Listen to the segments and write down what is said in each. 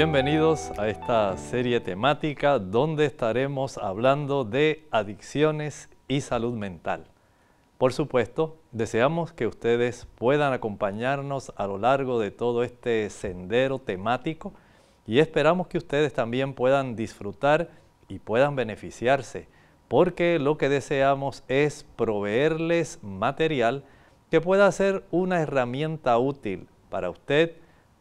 Bienvenidos a esta serie temática donde estaremos hablando de adicciones y salud mental. Por supuesto, deseamos que ustedes puedan acompañarnos a lo largo de todo este sendero temático y esperamos que ustedes también puedan disfrutar y puedan beneficiarse, porque lo que deseamos es proveerles material que pueda ser una herramienta útil para usted,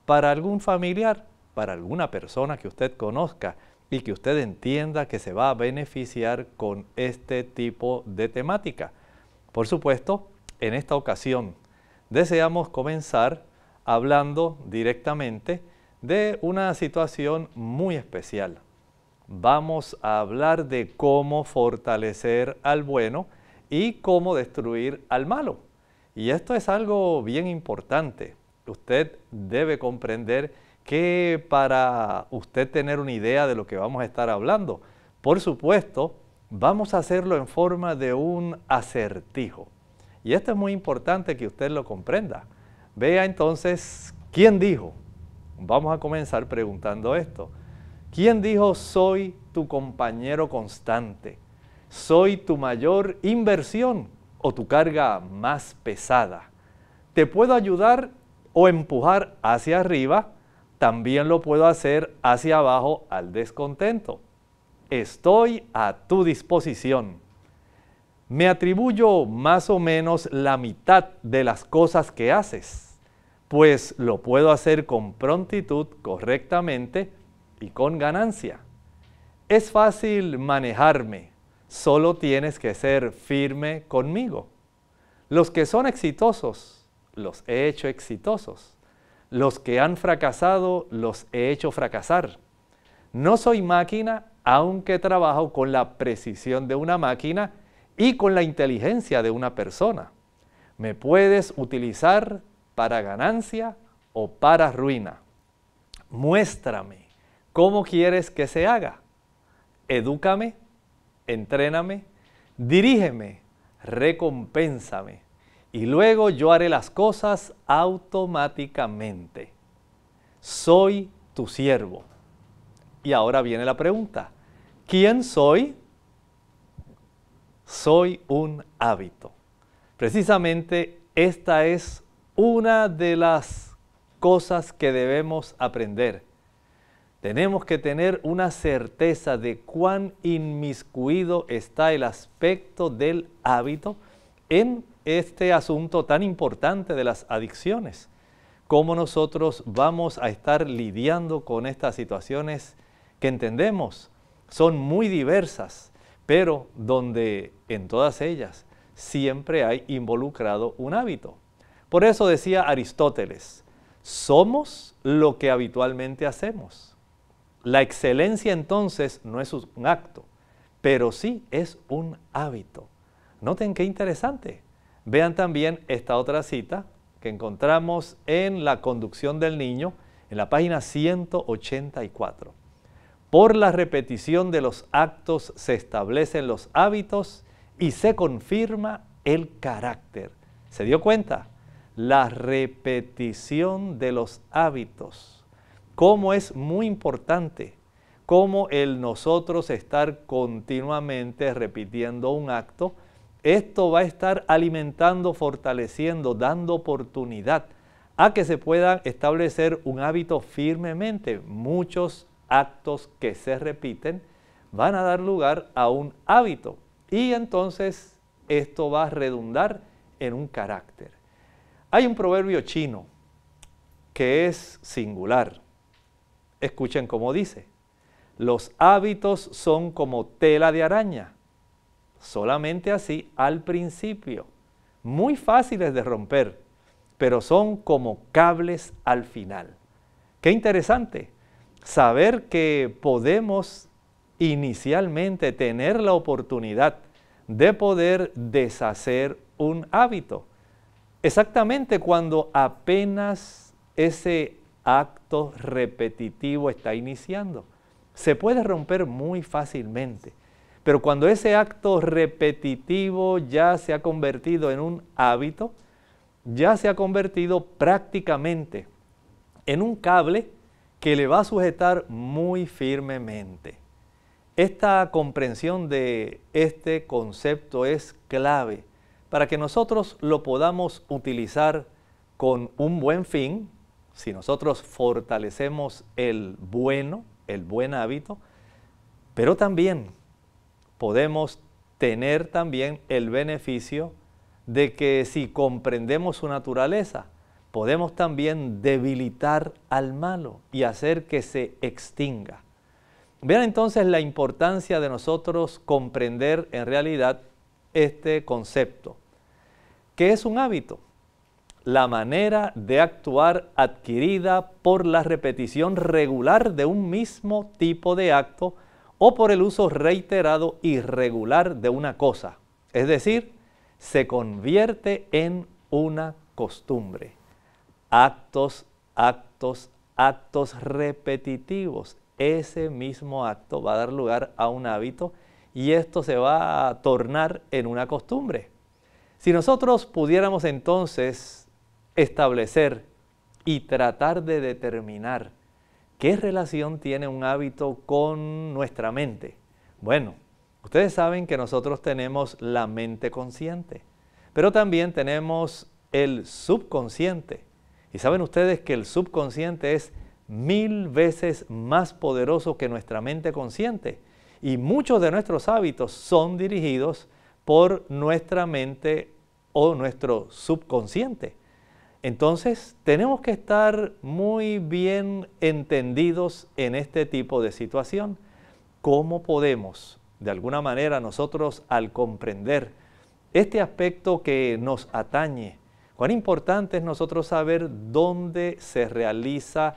para algún familiar para alguna persona que usted conozca y que usted entienda que se va a beneficiar con este tipo de temática. Por supuesto, en esta ocasión deseamos comenzar hablando directamente de una situación muy especial. Vamos a hablar de cómo fortalecer al bueno y cómo destruir al malo. Y esto es algo bien importante. Usted debe comprender que para usted tener una idea de lo que vamos a estar hablando, por supuesto, vamos a hacerlo en forma de un acertijo. Y esto es muy importante que usted lo comprenda. Vea entonces, ¿quién dijo? Vamos a comenzar preguntando esto. ¿Quién dijo soy tu compañero constante? Soy tu mayor inversión o tu carga más pesada. Te puedo ayudar o empujar hacia arriba también lo puedo hacer hacia abajo al descontento. Estoy a tu disposición. Me atribuyo más o menos la mitad de las cosas que haces, pues lo puedo hacer con prontitud, correctamente y con ganancia. Es fácil manejarme, solo tienes que ser firme conmigo. Los que son exitosos, los he hecho exitosos los que han fracasado los he hecho fracasar. No soy máquina, aunque trabajo con la precisión de una máquina y con la inteligencia de una persona. Me puedes utilizar para ganancia o para ruina. Muéstrame cómo quieres que se haga. Edúcame, entréname, dirígeme, recompénsame y luego yo haré las cosas automáticamente. Soy tu siervo. Y ahora viene la pregunta, ¿quién soy? Soy un hábito. Precisamente esta es una de las cosas que debemos aprender. Tenemos que tener una certeza de cuán inmiscuido está el aspecto del hábito en este asunto tan importante de las adicciones, cómo nosotros vamos a estar lidiando con estas situaciones que entendemos son muy diversas, pero donde en todas ellas siempre hay involucrado un hábito. Por eso decía Aristóteles, somos lo que habitualmente hacemos. La excelencia entonces no es un acto, pero sí es un hábito. Noten qué interesante. Vean también esta otra cita que encontramos en la conducción del niño, en la página 184. Por la repetición de los actos se establecen los hábitos y se confirma el carácter. ¿Se dio cuenta? La repetición de los hábitos. Cómo es muy importante, cómo el nosotros estar continuamente repitiendo un acto, esto va a estar alimentando, fortaleciendo, dando oportunidad a que se pueda establecer un hábito firmemente. Muchos actos que se repiten van a dar lugar a un hábito y entonces esto va a redundar en un carácter. Hay un proverbio chino que es singular. Escuchen cómo dice, los hábitos son como tela de araña solamente así al principio. Muy fáciles de romper, pero son como cables al final. Qué interesante saber que podemos inicialmente tener la oportunidad de poder deshacer un hábito. Exactamente cuando apenas ese acto repetitivo está iniciando. Se puede romper muy fácilmente. Pero cuando ese acto repetitivo ya se ha convertido en un hábito, ya se ha convertido prácticamente en un cable que le va a sujetar muy firmemente. Esta comprensión de este concepto es clave para que nosotros lo podamos utilizar con un buen fin, si nosotros fortalecemos el bueno, el buen hábito, pero también podemos tener también el beneficio de que si comprendemos su naturaleza, podemos también debilitar al malo y hacer que se extinga. Vean entonces la importancia de nosotros comprender en realidad este concepto, que es un hábito, la manera de actuar adquirida por la repetición regular de un mismo tipo de acto, o por el uso reiterado y regular de una cosa. Es decir, se convierte en una costumbre. Actos, actos, actos repetitivos. Ese mismo acto va a dar lugar a un hábito y esto se va a tornar en una costumbre. Si nosotros pudiéramos entonces establecer y tratar de determinar ¿Qué relación tiene un hábito con nuestra mente? Bueno, ustedes saben que nosotros tenemos la mente consciente, pero también tenemos el subconsciente. Y saben ustedes que el subconsciente es mil veces más poderoso que nuestra mente consciente. Y muchos de nuestros hábitos son dirigidos por nuestra mente o nuestro subconsciente. Entonces, tenemos que estar muy bien entendidos en este tipo de situación. ¿Cómo podemos, de alguna manera, nosotros al comprender este aspecto que nos atañe, cuán importante es nosotros saber dónde se realiza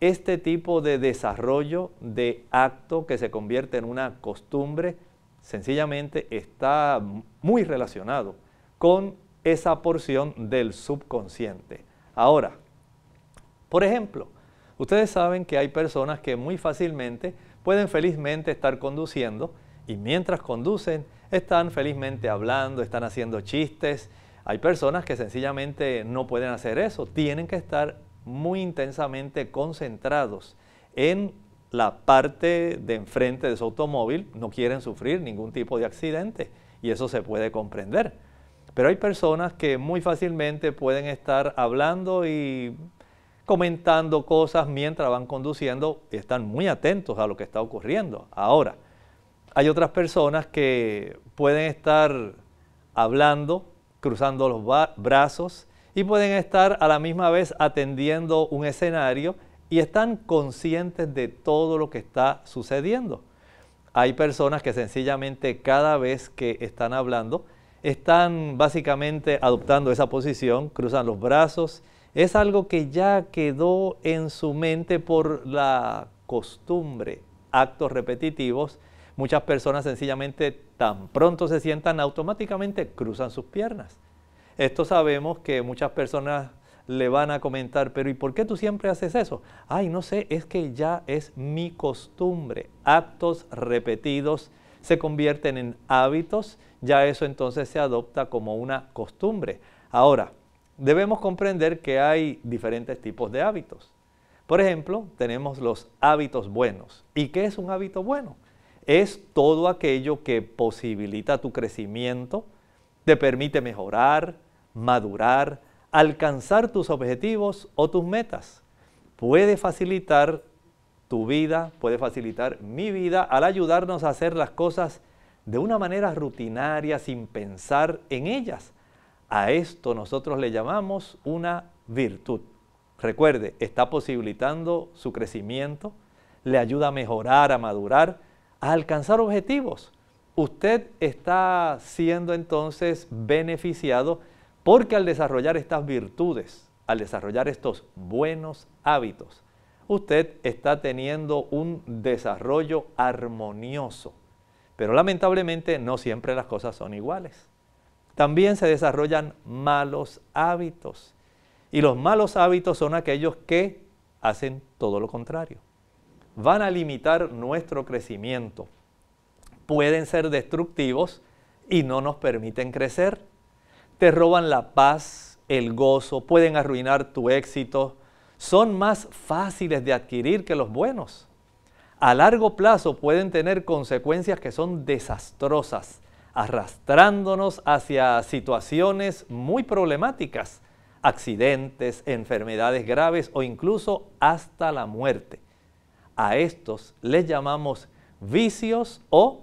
este tipo de desarrollo, de acto que se convierte en una costumbre, sencillamente está muy relacionado con esa porción del subconsciente. Ahora, por ejemplo, ustedes saben que hay personas que muy fácilmente pueden felizmente estar conduciendo y mientras conducen están felizmente hablando, están haciendo chistes. Hay personas que sencillamente no pueden hacer eso, tienen que estar muy intensamente concentrados en la parte de enfrente de su automóvil, no quieren sufrir ningún tipo de accidente y eso se puede comprender. Pero hay personas que muy fácilmente pueden estar hablando y comentando cosas mientras van conduciendo y están muy atentos a lo que está ocurriendo. Ahora, hay otras personas que pueden estar hablando, cruzando los brazos y pueden estar a la misma vez atendiendo un escenario y están conscientes de todo lo que está sucediendo. Hay personas que sencillamente cada vez que están hablando están básicamente adoptando esa posición, cruzan los brazos. Es algo que ya quedó en su mente por la costumbre, actos repetitivos. Muchas personas sencillamente tan pronto se sientan automáticamente cruzan sus piernas. Esto sabemos que muchas personas le van a comentar, pero ¿y por qué tú siempre haces eso? Ay, no sé, es que ya es mi costumbre, actos repetidos se convierten en hábitos, ya eso entonces se adopta como una costumbre. Ahora, debemos comprender que hay diferentes tipos de hábitos. Por ejemplo, tenemos los hábitos buenos. ¿Y qué es un hábito bueno? Es todo aquello que posibilita tu crecimiento, te permite mejorar, madurar, alcanzar tus objetivos o tus metas. Puede facilitar tu vida, puede facilitar mi vida al ayudarnos a hacer las cosas de una manera rutinaria, sin pensar en ellas. A esto nosotros le llamamos una virtud. Recuerde, está posibilitando su crecimiento, le ayuda a mejorar, a madurar, a alcanzar objetivos. Usted está siendo entonces beneficiado porque al desarrollar estas virtudes, al desarrollar estos buenos hábitos, usted está teniendo un desarrollo armonioso. Pero lamentablemente no siempre las cosas son iguales. También se desarrollan malos hábitos. Y los malos hábitos son aquellos que hacen todo lo contrario. Van a limitar nuestro crecimiento. Pueden ser destructivos y no nos permiten crecer. Te roban la paz, el gozo, pueden arruinar tu éxito, son más fáciles de adquirir que los buenos. A largo plazo pueden tener consecuencias que son desastrosas, arrastrándonos hacia situaciones muy problemáticas, accidentes, enfermedades graves o incluso hasta la muerte. A estos les llamamos vicios o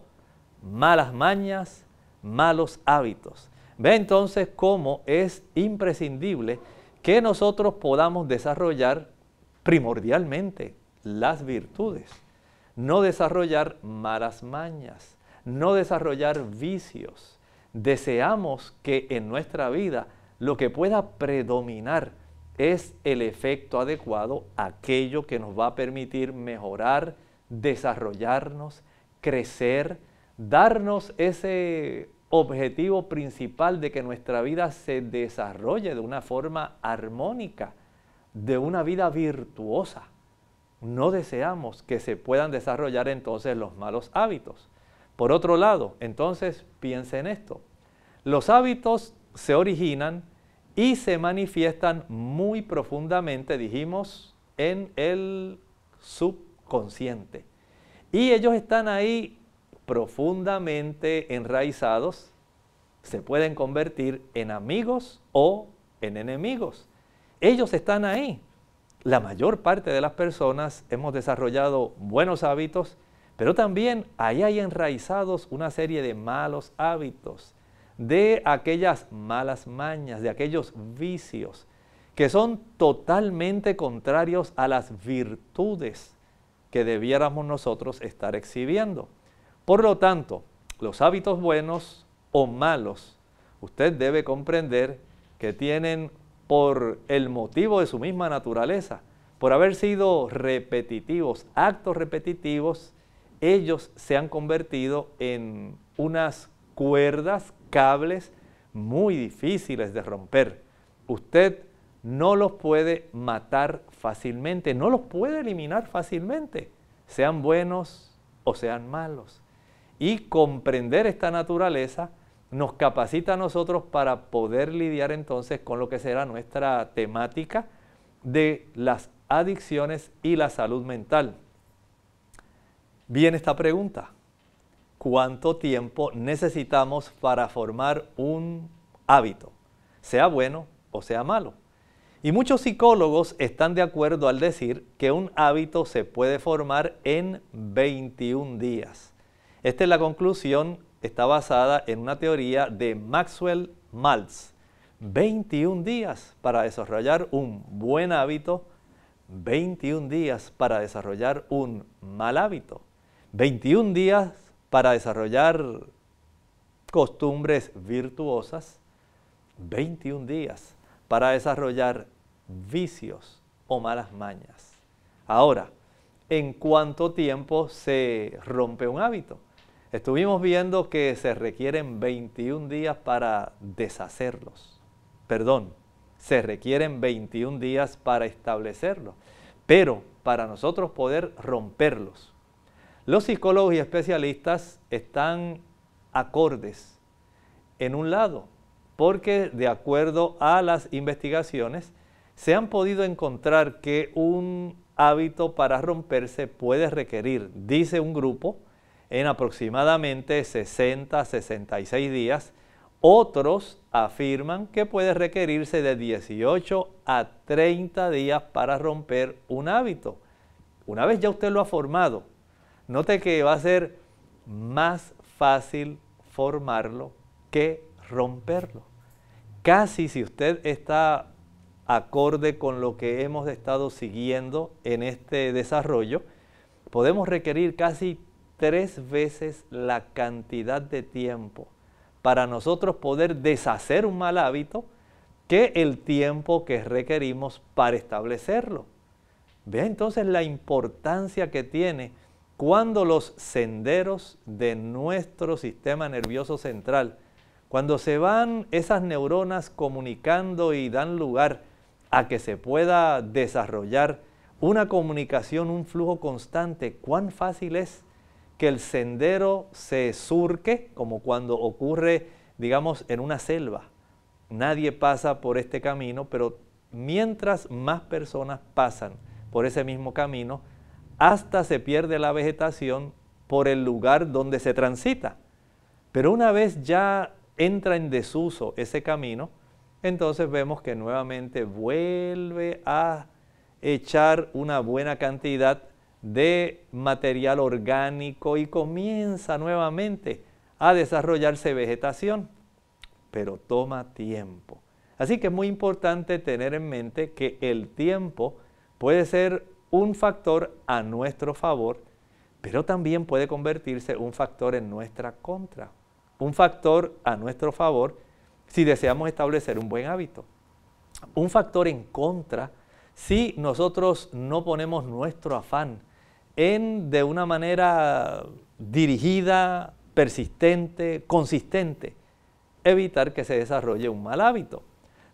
malas mañas, malos hábitos. Ve entonces cómo es imprescindible que nosotros podamos desarrollar primordialmente las virtudes, no desarrollar malas mañas, no desarrollar vicios. Deseamos que en nuestra vida lo que pueda predominar es el efecto adecuado, aquello que nos va a permitir mejorar, desarrollarnos, crecer, darnos ese objetivo principal de que nuestra vida se desarrolle de una forma armónica, de una vida virtuosa. No deseamos que se puedan desarrollar entonces los malos hábitos. Por otro lado, entonces piense en esto. Los hábitos se originan y se manifiestan muy profundamente, dijimos, en el subconsciente. Y ellos están ahí profundamente enraizados se pueden convertir en amigos o en enemigos. Ellos están ahí. La mayor parte de las personas hemos desarrollado buenos hábitos, pero también ahí hay enraizados una serie de malos hábitos, de aquellas malas mañas, de aquellos vicios que son totalmente contrarios a las virtudes que debiéramos nosotros estar exhibiendo. Por lo tanto, los hábitos buenos o malos, usted debe comprender que tienen por el motivo de su misma naturaleza, por haber sido repetitivos, actos repetitivos, ellos se han convertido en unas cuerdas, cables muy difíciles de romper. Usted no los puede matar fácilmente, no los puede eliminar fácilmente, sean buenos o sean malos. Y comprender esta naturaleza nos capacita a nosotros para poder lidiar entonces con lo que será nuestra temática de las adicciones y la salud mental. Bien esta pregunta. ¿Cuánto tiempo necesitamos para formar un hábito, sea bueno o sea malo? Y muchos psicólogos están de acuerdo al decir que un hábito se puede formar en 21 días. Esta es la conclusión, está basada en una teoría de Maxwell Maltz. 21 días para desarrollar un buen hábito, 21 días para desarrollar un mal hábito, 21 días para desarrollar costumbres virtuosas, 21 días para desarrollar vicios o malas mañas. Ahora, ¿en cuánto tiempo se rompe un hábito? Estuvimos viendo que se requieren 21 días para deshacerlos. Perdón, se requieren 21 días para establecerlos. Pero para nosotros poder romperlos, los psicólogos y especialistas están acordes en un lado, porque de acuerdo a las investigaciones se han podido encontrar que un hábito para romperse puede requerir, dice un grupo, en aproximadamente 60 a 66 días. Otros afirman que puede requerirse de 18 a 30 días para romper un hábito. Una vez ya usted lo ha formado, note que va a ser más fácil formarlo que romperlo. Casi si usted está acorde con lo que hemos estado siguiendo en este desarrollo, podemos requerir casi tres veces la cantidad de tiempo para nosotros poder deshacer un mal hábito que el tiempo que requerimos para establecerlo. Vea entonces la importancia que tiene cuando los senderos de nuestro sistema nervioso central, cuando se van esas neuronas comunicando y dan lugar a que se pueda desarrollar una comunicación, un flujo constante, cuán fácil es que el sendero se surque, como cuando ocurre, digamos, en una selva. Nadie pasa por este camino, pero mientras más personas pasan por ese mismo camino, hasta se pierde la vegetación por el lugar donde se transita. Pero una vez ya entra en desuso ese camino, entonces vemos que nuevamente vuelve a echar una buena cantidad de material orgánico y comienza nuevamente a desarrollarse vegetación, pero toma tiempo. Así que es muy importante tener en mente que el tiempo puede ser un factor a nuestro favor, pero también puede convertirse un factor en nuestra contra, un factor a nuestro favor si deseamos establecer un buen hábito, un factor en contra si nosotros no ponemos nuestro afán en de una manera dirigida, persistente, consistente, evitar que se desarrolle un mal hábito.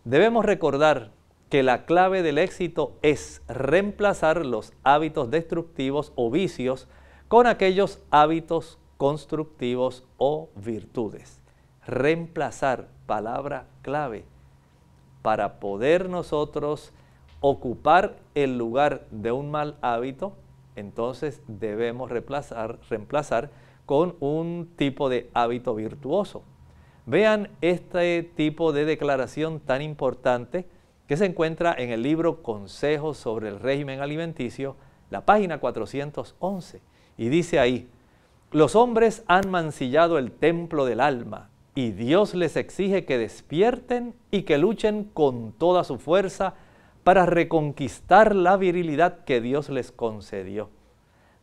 Debemos recordar que la clave del éxito es reemplazar los hábitos destructivos o vicios con aquellos hábitos constructivos o virtudes. Reemplazar, palabra clave, para poder nosotros ocupar el lugar de un mal hábito, entonces debemos reemplazar, con un tipo de hábito virtuoso. Vean este tipo de declaración tan importante que se encuentra en el libro Consejos sobre el régimen alimenticio, la página 411, y dice ahí, los hombres han mancillado el templo del alma y Dios les exige que despierten y que luchen con toda su fuerza para reconquistar la virilidad que Dios les concedió.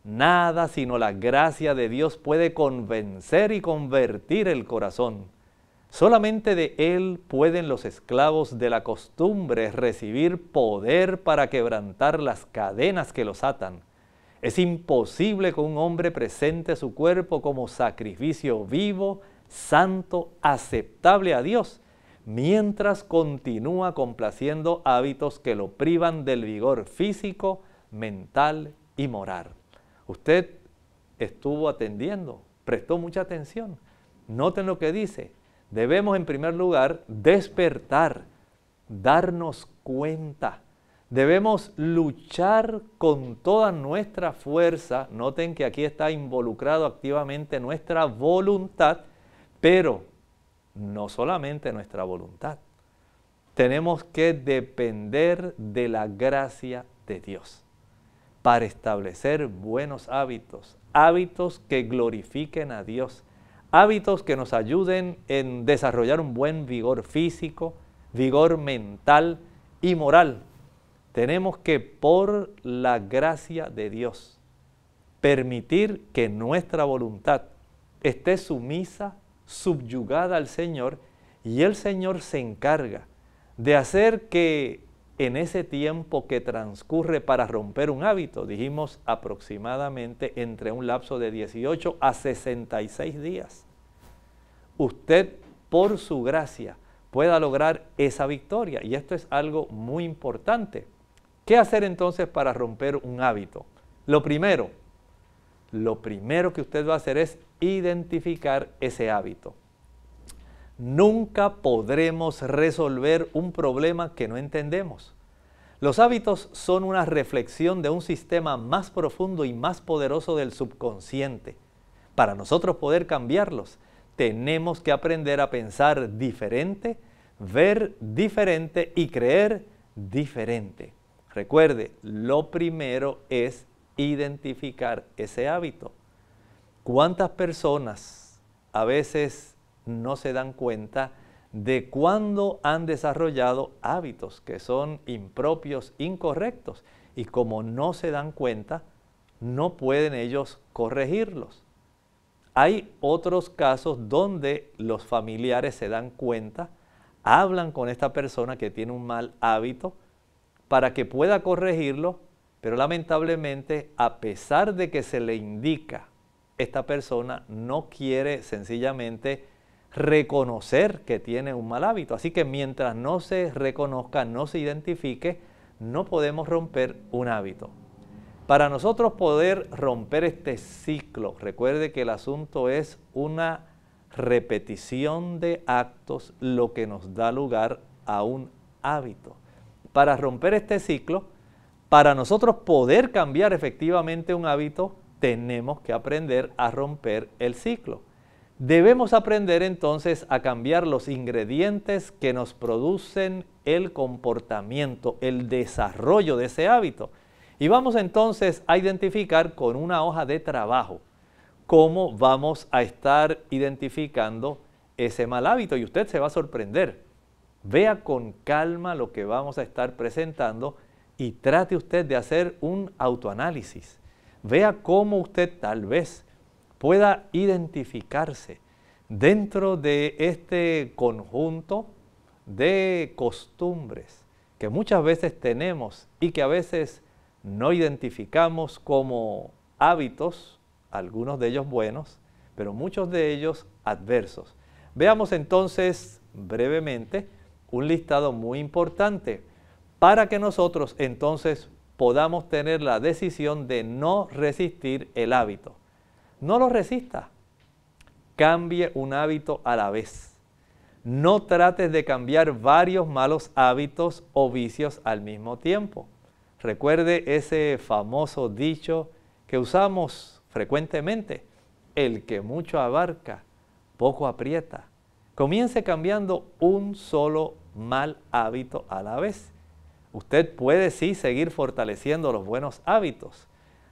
Nada sino la gracia de Dios puede convencer y convertir el corazón. Solamente de Él pueden los esclavos de la costumbre recibir poder para quebrantar las cadenas que los atan. Es imposible que un hombre presente su cuerpo como sacrificio vivo, santo, aceptable a Dios mientras continúa complaciendo hábitos que lo privan del vigor físico, mental y moral. Usted estuvo atendiendo, prestó mucha atención. Noten lo que dice. Debemos en primer lugar despertar, darnos cuenta. Debemos luchar con toda nuestra fuerza. Noten que aquí está involucrado activamente nuestra voluntad, pero no solamente nuestra voluntad. Tenemos que depender de la gracia de Dios para establecer buenos hábitos, hábitos que glorifiquen a Dios, hábitos que nos ayuden en desarrollar un buen vigor físico, vigor mental y moral. Tenemos que por la gracia de Dios permitir que nuestra voluntad esté sumisa subyugada al Señor y el Señor se encarga de hacer que en ese tiempo que transcurre para romper un hábito, dijimos aproximadamente entre un lapso de 18 a 66 días, usted por su gracia pueda lograr esa victoria. Y esto es algo muy importante. ¿Qué hacer entonces para romper un hábito? Lo primero, lo primero que usted va a hacer es identificar ese hábito. Nunca podremos resolver un problema que no entendemos. Los hábitos son una reflexión de un sistema más profundo y más poderoso del subconsciente. Para nosotros poder cambiarlos, tenemos que aprender a pensar diferente, ver diferente y creer diferente. Recuerde, lo primero es identificar ese hábito. ¿Cuántas personas a veces no se dan cuenta de cuándo han desarrollado hábitos que son impropios, incorrectos? Y como no se dan cuenta, no pueden ellos corregirlos. Hay otros casos donde los familiares se dan cuenta, hablan con esta persona que tiene un mal hábito para que pueda corregirlo pero lamentablemente, a pesar de que se le indica, esta persona no quiere sencillamente reconocer que tiene un mal hábito. Así que mientras no se reconozca, no se identifique, no podemos romper un hábito. Para nosotros poder romper este ciclo, recuerde que el asunto es una repetición de actos lo que nos da lugar a un hábito. Para romper este ciclo para nosotros poder cambiar efectivamente un hábito, tenemos que aprender a romper el ciclo. Debemos aprender entonces a cambiar los ingredientes que nos producen el comportamiento, el desarrollo de ese hábito. Y vamos entonces a identificar con una hoja de trabajo cómo vamos a estar identificando ese mal hábito. Y usted se va a sorprender. Vea con calma lo que vamos a estar presentando y trate usted de hacer un autoanálisis. Vea cómo usted tal vez pueda identificarse dentro de este conjunto de costumbres que muchas veces tenemos y que a veces no identificamos como hábitos, algunos de ellos buenos, pero muchos de ellos adversos. Veamos entonces brevemente un listado muy importante para que nosotros entonces podamos tener la decisión de no resistir el hábito. No lo resista. Cambie un hábito a la vez. No trates de cambiar varios malos hábitos o vicios al mismo tiempo. Recuerde ese famoso dicho que usamos frecuentemente, el que mucho abarca, poco aprieta. Comience cambiando un solo mal hábito a la vez Usted puede sí seguir fortaleciendo los buenos hábitos.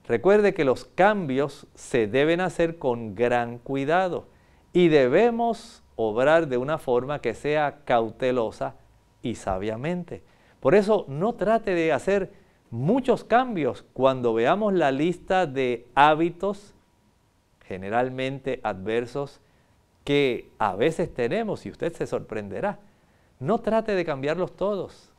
Recuerde que los cambios se deben hacer con gran cuidado y debemos obrar de una forma que sea cautelosa y sabiamente. Por eso no trate de hacer muchos cambios cuando veamos la lista de hábitos generalmente adversos que a veces tenemos y usted se sorprenderá. No trate de cambiarlos todos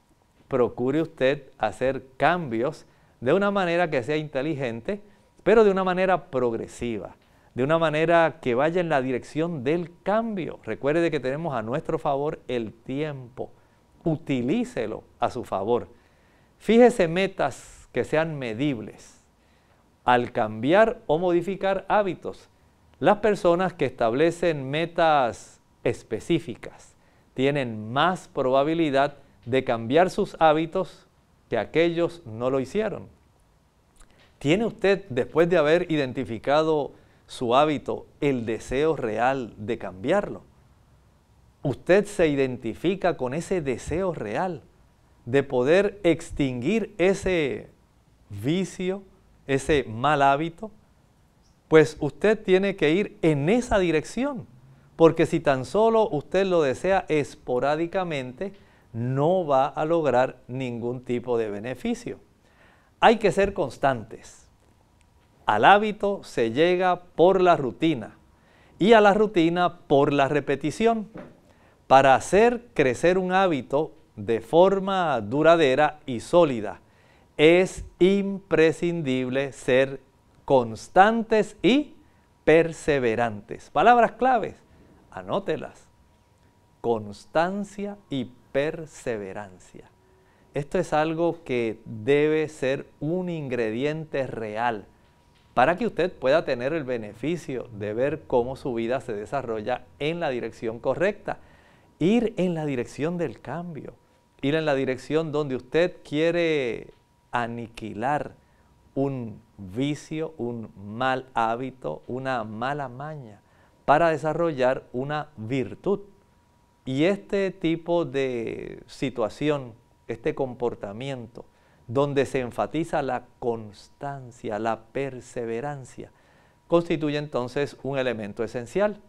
procure usted hacer cambios de una manera que sea inteligente, pero de una manera progresiva, de una manera que vaya en la dirección del cambio. Recuerde que tenemos a nuestro favor el tiempo. Utilícelo a su favor. Fíjese metas que sean medibles. Al cambiar o modificar hábitos, las personas que establecen metas específicas tienen más probabilidad de cambiar sus hábitos que aquellos no lo hicieron. ¿Tiene usted, después de haber identificado su hábito, el deseo real de cambiarlo? Usted se identifica con ese deseo real de poder extinguir ese vicio, ese mal hábito, pues usted tiene que ir en esa dirección, porque si tan solo usted lo desea esporádicamente, no va a lograr ningún tipo de beneficio. Hay que ser constantes. Al hábito se llega por la rutina y a la rutina por la repetición. Para hacer crecer un hábito de forma duradera y sólida, es imprescindible ser constantes y perseverantes. Palabras claves, anótelas. Constancia y perseverancia. Esto es algo que debe ser un ingrediente real para que usted pueda tener el beneficio de ver cómo su vida se desarrolla en la dirección correcta. Ir en la dirección del cambio, ir en la dirección donde usted quiere aniquilar un vicio, un mal hábito, una mala maña, para desarrollar una virtud y este tipo de situación, este comportamiento, donde se enfatiza la constancia, la perseverancia, constituye entonces un elemento esencial.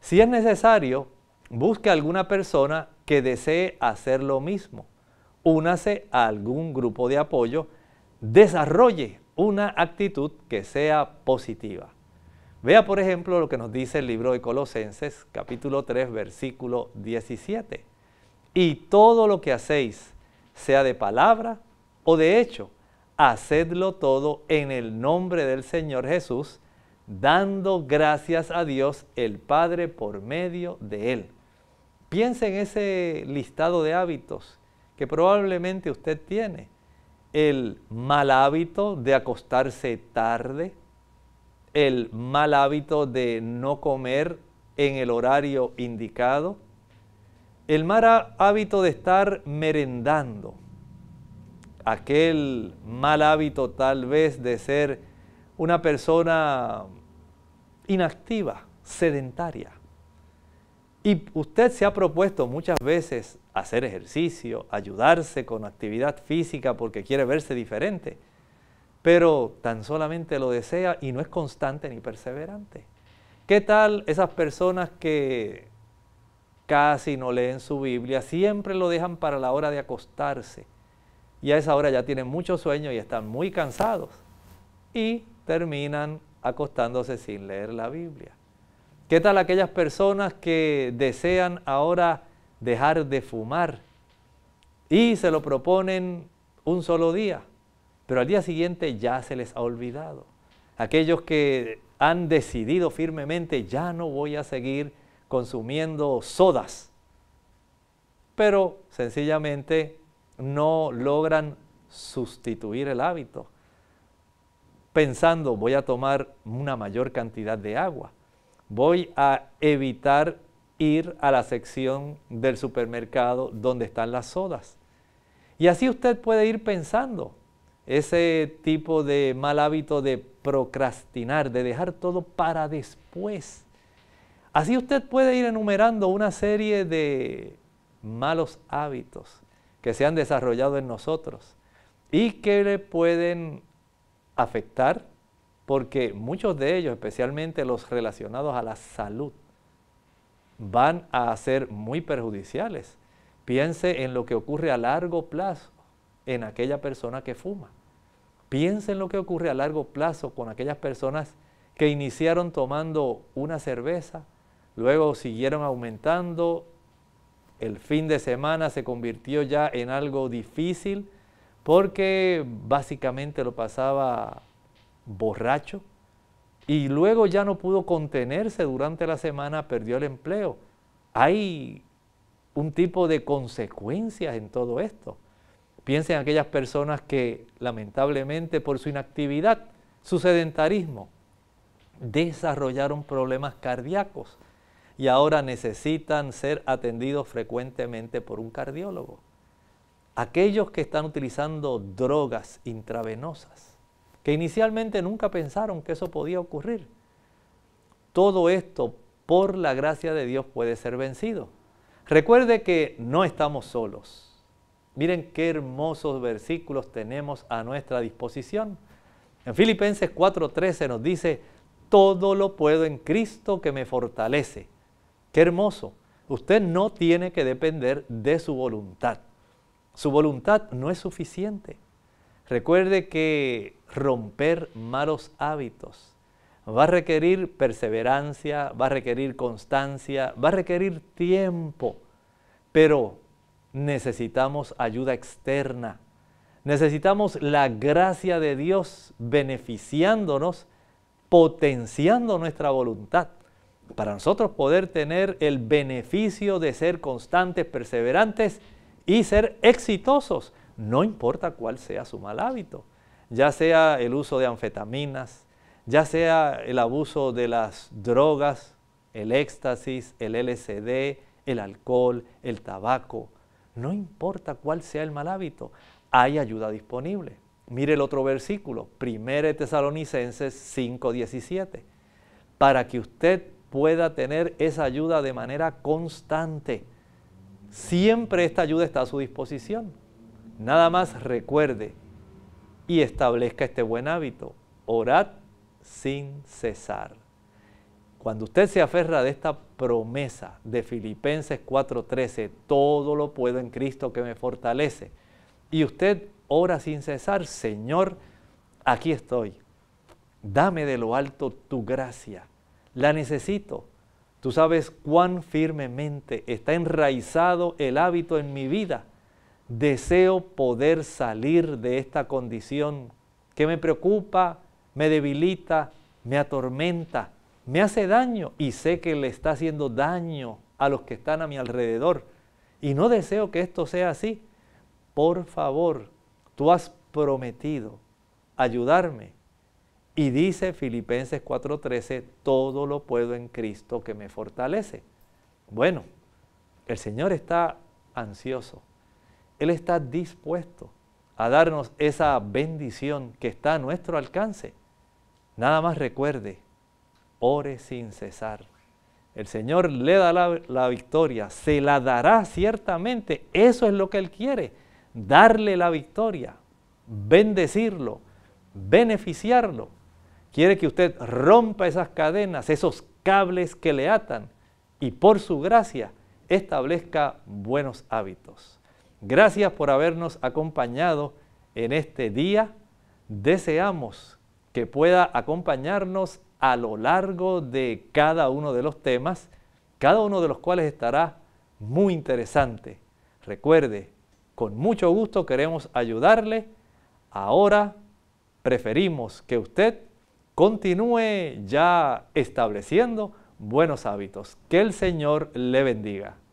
Si es necesario, busque alguna persona que desee hacer lo mismo, únase a algún grupo de apoyo, desarrolle una actitud que sea positiva. Vea, por ejemplo, lo que nos dice el libro de Colosenses, capítulo 3, versículo 17. Y todo lo que hacéis, sea de palabra o de hecho, hacedlo todo en el nombre del Señor Jesús, dando gracias a Dios el Padre por medio de Él. Piense en ese listado de hábitos que probablemente usted tiene. El mal hábito de acostarse tarde, el mal hábito de no comer en el horario indicado, el mal hábito de estar merendando, aquel mal hábito tal vez de ser una persona inactiva, sedentaria. Y usted se ha propuesto muchas veces hacer ejercicio, ayudarse con actividad física porque quiere verse diferente pero tan solamente lo desea y no es constante ni perseverante. ¿Qué tal esas personas que casi no leen su Biblia, siempre lo dejan para la hora de acostarse? Y a esa hora ya tienen mucho sueño y están muy cansados y terminan acostándose sin leer la Biblia. ¿Qué tal aquellas personas que desean ahora dejar de fumar y se lo proponen un solo día? pero al día siguiente ya se les ha olvidado. Aquellos que han decidido firmemente, ya no voy a seguir consumiendo sodas, pero sencillamente no logran sustituir el hábito, pensando voy a tomar una mayor cantidad de agua, voy a evitar ir a la sección del supermercado donde están las sodas. Y así usted puede ir pensando, ese tipo de mal hábito de procrastinar, de dejar todo para después. Así usted puede ir enumerando una serie de malos hábitos que se han desarrollado en nosotros y que le pueden afectar porque muchos de ellos, especialmente los relacionados a la salud, van a ser muy perjudiciales. Piense en lo que ocurre a largo plazo en aquella persona que fuma. Piensen lo que ocurre a largo plazo con aquellas personas que iniciaron tomando una cerveza, luego siguieron aumentando, el fin de semana se convirtió ya en algo difícil porque básicamente lo pasaba borracho y luego ya no pudo contenerse durante la semana, perdió el empleo. Hay un tipo de consecuencias en todo esto. Piensen en aquellas personas que lamentablemente por su inactividad, su sedentarismo, desarrollaron problemas cardíacos y ahora necesitan ser atendidos frecuentemente por un cardiólogo. Aquellos que están utilizando drogas intravenosas, que inicialmente nunca pensaron que eso podía ocurrir. Todo esto, por la gracia de Dios, puede ser vencido. Recuerde que no estamos solos Miren qué hermosos versículos tenemos a nuestra disposición. En Filipenses 4:13 nos dice, todo lo puedo en Cristo que me fortalece. Qué hermoso. Usted no tiene que depender de su voluntad. Su voluntad no es suficiente. Recuerde que romper malos hábitos va a requerir perseverancia, va a requerir constancia, va a requerir tiempo. Pero necesitamos ayuda externa. Necesitamos la gracia de Dios beneficiándonos, potenciando nuestra voluntad, para nosotros poder tener el beneficio de ser constantes, perseverantes y ser exitosos, no importa cuál sea su mal hábito, ya sea el uso de anfetaminas, ya sea el abuso de las drogas, el éxtasis, el LSD, el alcohol, el tabaco, no importa cuál sea el mal hábito, hay ayuda disponible. Mire el otro versículo, 1 Tesalonicenses 5:17. Para que usted pueda tener esa ayuda de manera constante. Siempre esta ayuda está a su disposición. Nada más recuerde y establezca este buen hábito. Orad sin cesar. Cuando usted se aferra de esta promesa de Filipenses 4:13, todo lo puedo en Cristo que me fortalece, y usted ora sin cesar, Señor, aquí estoy, dame de lo alto tu gracia, la necesito. Tú sabes cuán firmemente está enraizado el hábito en mi vida. Deseo poder salir de esta condición que me preocupa, me debilita, me atormenta me hace daño y sé que le está haciendo daño a los que están a mi alrededor. Y no deseo que esto sea así. Por favor, tú has prometido ayudarme. Y dice Filipenses 4:13, todo lo puedo en Cristo que me fortalece. Bueno, el Señor está ansioso. Él está dispuesto a darnos esa bendición que está a nuestro alcance. Nada más recuerde, ore sin cesar. El Señor le da la, la, victoria, se la dará ciertamente. Eso es lo que Él quiere, darle la victoria, bendecirlo, beneficiarlo. Quiere que usted rompa esas cadenas, esos cables que le atan y por su gracia establezca buenos hábitos. Gracias por habernos acompañado en este día. Deseamos que pueda acompañarnos a lo largo de cada uno de los temas, cada uno de los cuales estará muy interesante. Recuerde, con mucho gusto queremos ayudarle. Ahora preferimos que usted continúe ya estableciendo buenos hábitos. Que el Señor le bendiga.